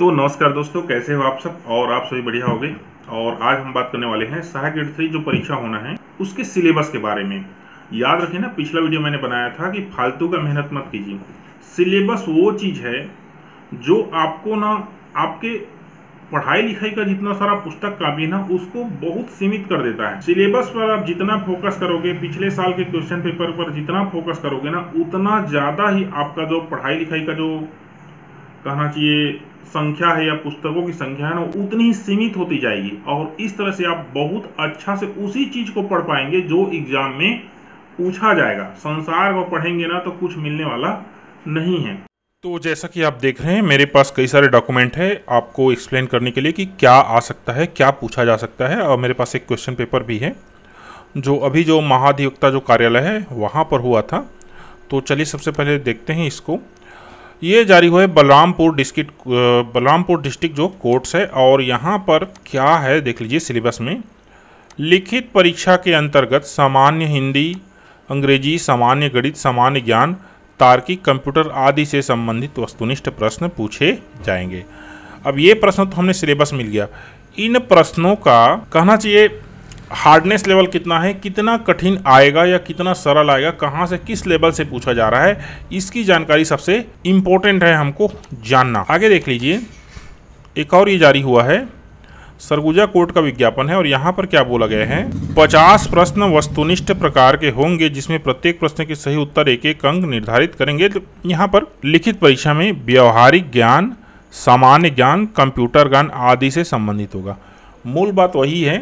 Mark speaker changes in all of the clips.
Speaker 1: तो नमस्कार दोस्तों कैसे हो आप सब और आप सभी बढ़िया हो गए और आज हम बात करने वाले हैं सहायक ग्रेड थ्री जो परीक्षा होना है उसके सिलेबस के बारे में याद रखें ना पिछला वीडियो मैंने बनाया था कि फालतू का मेहनत मत कीजिए सिलेबस वो चीज़ है जो आपको ना आपके पढ़ाई लिखाई का जितना सारा पुस्तक भी ना उसको बहुत सीमित कर देता है सिलेबस पर आप जितना फोकस करोगे पिछले साल के क्वेश्चन पेपर पर जितना फोकस करोगे ना उतना ज़्यादा ही आपका जो पढ़ाई लिखाई का जो कहना चाहिए संख्या है या पुस्तकों की संख्या है ना उतनी ही सीमित होती जाएगी और इस तरह से आप बहुत अच्छा से उसी चीज़ को पढ़ पाएंगे जो एग्जाम में पूछा जाएगा संसार को पढ़ेंगे ना तो कुछ मिलने वाला नहीं है तो जैसा कि आप देख रहे हैं मेरे पास कई सारे डॉक्यूमेंट है आपको एक्सप्लेन करने के लिए कि क्या आ सकता है क्या पूछा जा सकता है और मेरे पास एक क्वेश्चन पेपर भी है जो अभी जो महाधिवक्ता जो कार्यालय है वहाँ पर हुआ था तो चलिए सबसे पहले देखते हैं इसको ये जारी हुए बलरामपुर डिस्ट्रिक्ट बलरामपुर डिस्ट्रिक्ट जो कोर्ट्स है और यहाँ पर क्या है देख लीजिए सिलेबस में लिखित परीक्षा के अंतर्गत सामान्य हिंदी अंग्रेजी सामान्य गणित सामान्य ज्ञान तार्किक कंप्यूटर आदि से संबंधित वस्तुनिष्ठ प्रश्न पूछे जाएंगे अब ये प्रश्न तो हमने सिलेबस मिल गया इन प्रश्नों का कहना चाहिए हार्डनेस लेवल कितना है कितना कठिन आएगा या कितना सरल आएगा कहाँ से किस लेवल से पूछा जा रहा है इसकी जानकारी सबसे इम्पोर्टेंट है हमको जानना आगे देख लीजिए एक और ये जारी हुआ है सरगुजा कोर्ट का विज्ञापन है और यहाँ पर क्या बोला गया है पचास प्रश्न वस्तुनिष्ठ प्रकार के होंगे जिसमें प्रत्येक प्रश्न के सही उत्तर एक एक अंक निर्धारित करेंगे तो यहाँ पर लिखित परीक्षा में व्यवहारिक ज्ञान सामान्य ज्ञान कंप्यूटर ज्ञान आदि से संबंधित होगा मूल बात वही है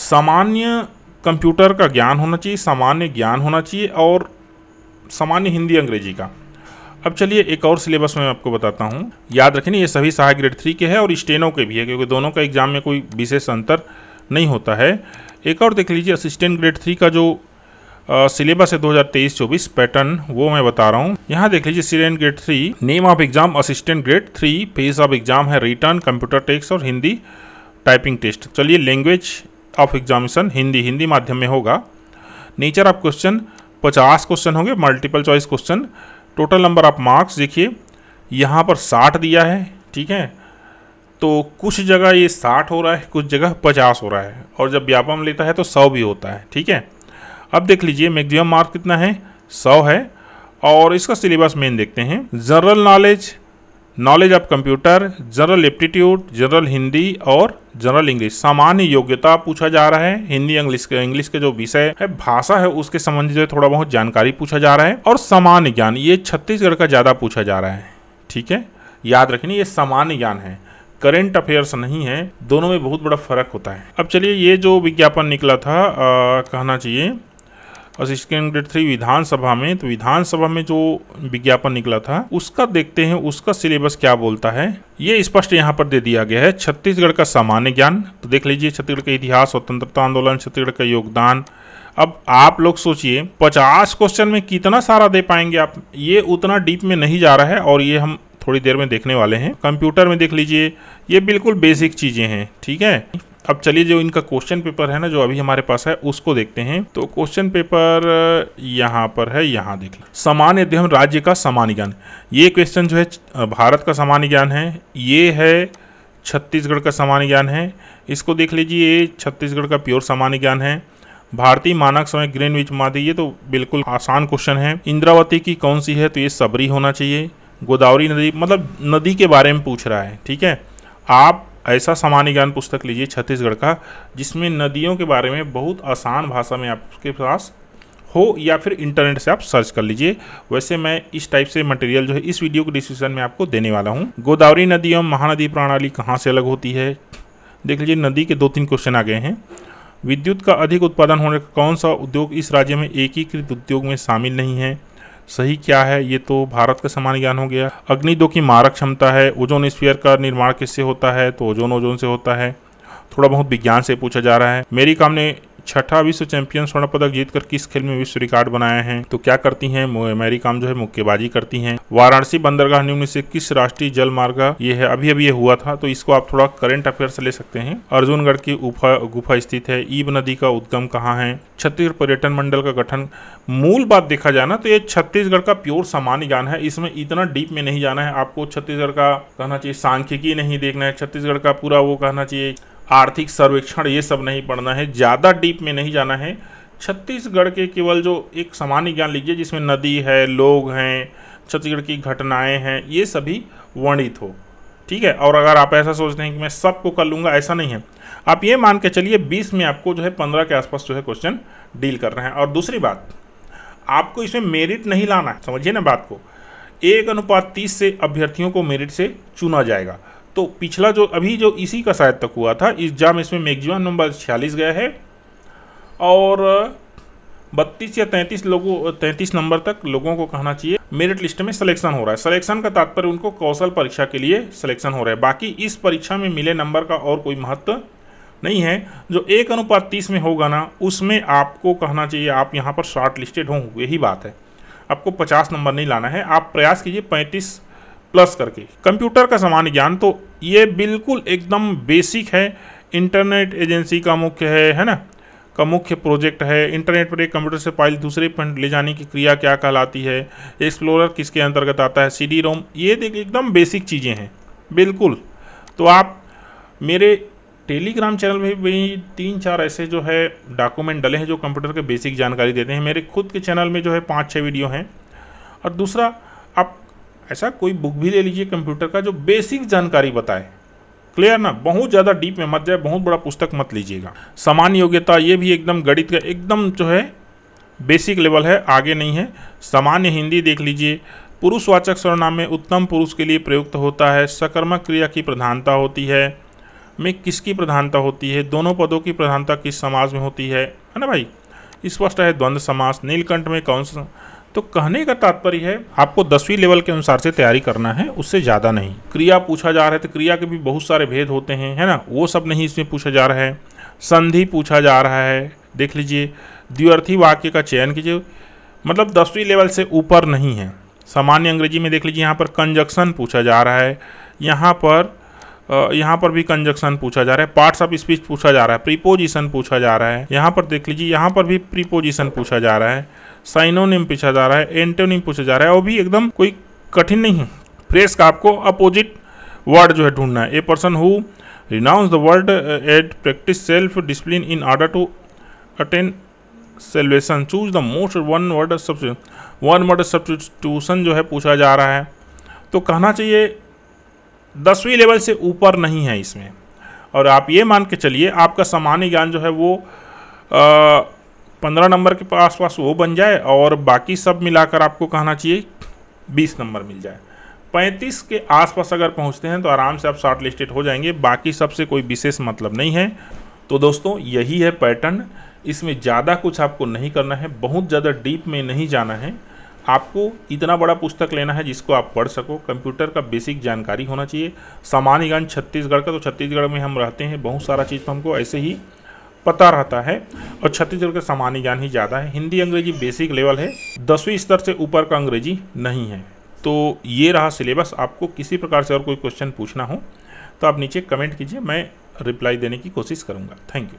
Speaker 1: सामान्य कंप्यूटर का ज्ञान होना चाहिए सामान्य ज्ञान होना चाहिए और सामान्य हिंदी अंग्रेजी का अब चलिए एक और सिलेबस में आपको बताता हूँ याद रखें ये सभी सहायक ग्रेड थ्री के हैं और स्टेनो के भी है क्योंकि दोनों का एग्ज़ाम में कोई विशेष अंतर नहीं होता है एक और देख लीजिए असिस्टेंट ग्रेड थ्री का जो सिलेबस है 2023-24 पैटर्न वो मैं बता रहा हूँ यहाँ देख लीजिए सीरेंट grade three name of exam assistant grade three phase of exam है रिटर्न कंप्यूटर टेक्स और हिंदी टाइपिंग टेस्ट चलिए language of examination Hindi Hindi माध्यम में होगा नेचर ऑफ क्वेश्चन पचास क्वेश्चन होंगे multiple choice question total number of marks देखिए यहाँ पर साठ दिया है ठीक है तो कुछ जगह ये साठ हो रहा है कुछ जगह पचास हो रहा है और जब व्यापम लेता है तो सौ भी होता है ठीक है अब देख लीजिए मैक्सिमम मार्क कितना है सौ है और इसका सिलेबस मेन देखते हैं general knowledge knowledge of computer general aptitude general Hindi और जनरल इंग्लिश सामान्य योग्यता पूछा जा रहा है हिंदी इंग्लिश के इंग्लिश के जो विषय है भाषा है उसके संबंधित जो थोड़ा बहुत जानकारी पूछा जा रहा है और सामान्य ज्ञान ये छत्तीसगढ़ का ज़्यादा पूछा जा रहा है ठीक है याद रखनी ये सामान्य ज्ञान है करेंट अफेयर्स नहीं है दोनों में बहुत बड़ा फर्क होता है अब चलिए ये जो विज्ञापन निकला था आ, कहना चाहिए असिस्टेंट ग्रेड थ्री विधानसभा में तो विधानसभा में जो विज्ञापन निकला था उसका देखते हैं उसका सिलेबस क्या बोलता है ये स्पष्ट यहाँ पर दे दिया गया है छत्तीसगढ़ का सामान्य ज्ञान तो देख लीजिए छत्तीसगढ़ का इतिहास स्वतंत्रता आंदोलन छत्तीसगढ़ का योगदान अब आप लोग सोचिए 50 क्वेश्चन में कितना सारा दे पाएंगे आप ये उतना डीप में नहीं जा रहा है और ये हम थोड़ी देर में देखने वाले हैं कंप्यूटर में देख लीजिए ये बिल्कुल बेसिक चीज़ें हैं ठीक है अब चलिए जो इनका क्वेश्चन पेपर है ना जो अभी हमारे पास है उसको देखते हैं तो क्वेश्चन पेपर यहाँ पर है यहाँ देख लो सामान्य अध्ययन राज्य का सामान्य ज्ञान ये क्वेश्चन जो है भारत का सामान्य ज्ञान है ये है छत्तीसगढ़ का सामान्य ज्ञान है इसको देख लीजिए ये छत्तीसगढ़ का प्योर सामान्य ज्ञान है भारतीय मानक समय ग्रीन विच मादी ये तो बिल्कुल आसान क्वेश्चन है इंद्रावती की कौन सी है तो ये सबरी होना चाहिए गोदावरी नदी मतलब नदी के बारे में पूछ रहा है ठीक है आप ऐसा सामान्य ज्ञान पुस्तक लीजिए छत्तीसगढ़ का जिसमें नदियों के बारे में बहुत आसान भाषा में आपके पास हो या फिर इंटरनेट से आप सर्च कर लीजिए वैसे मैं इस टाइप से मटेरियल जो है इस वीडियो के डिस्क्रिप्शन में आपको देने वाला हूँ गोदावरी नदी एवं महानदी प्रणाली कहाँ से अलग होती है देख लीजिए नदी के दो तीन क्वेश्चन आ गए हैं विद्युत का अधिक उत्पादन होने का कौन सा उद्योग इस राज्य में एकीकृत उद्योग में शामिल नहीं है सही क्या है ये तो भारत का समान ज्ञान हो गया अग्नि दो की मारक क्षमता है ओजोन स्पीयर का निर्माण किससे होता है तो ओजोन ओजोन से होता है थोड़ा बहुत विज्ञान से पूछा जा रहा है मेरी काम ने छठा विश्व चैंपियन स्वर्ण पदक जीतकर किस खेल में विश्व रिकॉर्ड बनाए हैं तो क्या करती है मेरी काम जो है मुक्केबाजी करती है वाराणसी बंदरगाह निम्न से किस राष्ट्रीय जल मार्ग ये है अभी अभी ये हुआ था तो इसको आप थोड़ा करंट अफेयर से ले सकते हैं अर्जुनगढ़ की उफा गुफा स्थित है ईब नदी का उद्गम कहाँ है छत्तीसगढ़ पर्यटन मंडल का गठन मूल बात देखा जाए ना तो ये छत्तीसगढ़ का प्योर सामान्य ज्ञान है इसमें इतना डीप में नहीं जाना है आपको छत्तीसगढ़ का कहना चाहिए सांख्यिकी नहीं देखना है छत्तीसगढ़ का पूरा वो कहना चाहिए आर्थिक सर्वेक्षण ये सब नहीं पढ़ना है ज़्यादा डीप में नहीं जाना है छत्तीसगढ़ के केवल जो एक सामान्य ज्ञान लीजिए जिसमें नदी है लोग हैं छत्तीसगढ़ की घटनाएं हैं ये सभी वर्णित हो ठीक है और अगर आप ऐसा सोचते हैं कि मैं सबको कर लूँगा ऐसा नहीं है आप ये मान के चलिए बीस में आपको जो है पंद्रह के आसपास जो है क्वेश्चन डील कर रहे हैं और दूसरी बात आपको इसमें मेरिट नहीं लाना है समझिए ना बात को एक अनुपात तीस से अभ्यर्थियों को मेरिट से चुना जाएगा तो पिछला जो अभी जो इसी का शायद तक हुआ था इस जाम इसमें मैगजिम नंबर छियालीस गया है और बत्तीस या तैंतीस लोगों तैंतीस नंबर तक लोगों को कहना चाहिए मेरिट लिस्ट में सिलेक्शन हो रहा है सिलेक्शन का तात्पर्य उनको कौशल परीक्षा के लिए सिलेक्शन हो रहा है बाकी इस परीक्षा में मिले नंबर का और कोई महत्व नहीं है जो एक अनुपात तीस में होगा ना उसमें आपको कहना चाहिए आप यहाँ पर शॉर्ट लिस्टेड हों यही बात है आपको पचास नंबर नहीं लाना है आप प्रयास कीजिए पैंतीस प्लस करके कंप्यूटर का सामान्य ज्ञान तो ये बिल्कुल एकदम बेसिक है इंटरनेट एजेंसी का मुख्य है है ना का मुख्य प्रोजेक्ट है इंटरनेट पर एक कंप्यूटर से फाइल दूसरे पर ले जाने की क्रिया क्या कहलाती है एक्सप्लोरर किसके अंतर्गत आता है सीडी रोम ये देख एकदम बेसिक चीज़ें हैं बिल्कुल तो आप मेरे टेलीग्राम चैनल में भी तीन चार ऐसे जो है डॉक्यूमेंट डले हैं जो कंप्यूटर के बेसिक जानकारी देते हैं मेरे खुद के चैनल में जो है पाँच छः वीडियो हैं और दूसरा आप ऐसा कोई बुक भी ले लीजिए कंप्यूटर का जो बेसिक जानकारी बताए क्लियर ना बहुत ज़्यादा डीप में मत जाए बहुत बड़ा पुस्तक मत लीजिएगा सामान्य योग्यता ये भी एकदम गणित का एकदम जो है बेसिक लेवल है आगे नहीं है सामान्य हिंदी देख लीजिए पुरुषवाचक सर्वनाम में उत्तम पुरुष के लिए प्रयुक्त होता है सकर्मक क्रिया की प्रधानता होती है में किसकी प्रधानता होती है दोनों पदों की प्रधानता किस समाज में होती है है ना भाई स्पष्ट है द्वंद्व समास नीलकंठ में कौन सा तो कहने का तात्पर्य है आपको दसवीं लेवल के अनुसार से तैयारी करना है उससे ज़्यादा नहीं क्रिया पूछा जा रहा है तो क्रिया के भी बहुत सारे भेद होते हैं है ना वो सब नहीं इसमें पूछा जा रहा है संधि पूछा जा रहा है देख लीजिए द्व्यर्थी वाक्य का चयन कीजिए मतलब दसवीं लेवल से ऊपर नहीं है सामान्य अंग्रेजी में देख लीजिए यहाँ पर कंजक्शन पूछा जा रहा है यहाँ पर यहाँ पर भी कंजक्शन पूछा जा रहा है पार्ट्स ऑफ स्पीच पूछा जा रहा है प्रीपोजिशन पूछा जा रहा है यहाँ पर देख लीजिए यहाँ पर भी प्रीपोजिशन पूछा जा रहा है साइनोनिम पूछा जा रहा है एंटोनिम पूछा जा रहा है वो भी एकदम कोई कठिन नहीं है फ्रेश का आपको अपोजिट वर्ड जो है ढूंढना है a person who renounce the world at practise self discipline in order to attain salvation choose the most one word substitution one word substitution जो है पूछा जा रहा है तो कहना चाहिए दसवीं लेवल से ऊपर नहीं है इसमें और आप ये मान के चलिए आपका सामान्य ज्ञान जो है वो आ, uh, पंद्रह नंबर के पास पास वो बन जाए और बाकी सब मिलाकर आपको कहना चाहिए बीस नंबर मिल जाए पैंतीस के आसपास अगर पहुंचते हैं तो आराम से आप शॉर्ट लिस्टेड हो जाएंगे बाकी सबसे कोई विशेष मतलब नहीं है तो दोस्तों यही है पैटर्न इसमें ज़्यादा कुछ आपको नहीं करना है बहुत ज़्यादा डीप में नहीं जाना है आपको इतना बड़ा पुस्तक लेना है जिसको आप पढ़ सको कंप्यूटर का बेसिक जानकारी होना चाहिए सामान्यगंज छत्तीसगढ़ का तो छत्तीसगढ़ में हम रहते हैं बहुत सारा चीज़ तो हमको ऐसे ही पता रहता है और छत्तीसगढ़ का सामान्य ज्ञान ही ज़्यादा है हिंदी अंग्रेजी बेसिक लेवल है दसवीं स्तर से ऊपर का अंग्रेजी नहीं है तो ये रहा सिलेबस आपको किसी प्रकार से और कोई क्वेश्चन पूछना हो तो आप नीचे कमेंट कीजिए मैं रिप्लाई देने की कोशिश करूँगा थैंक यू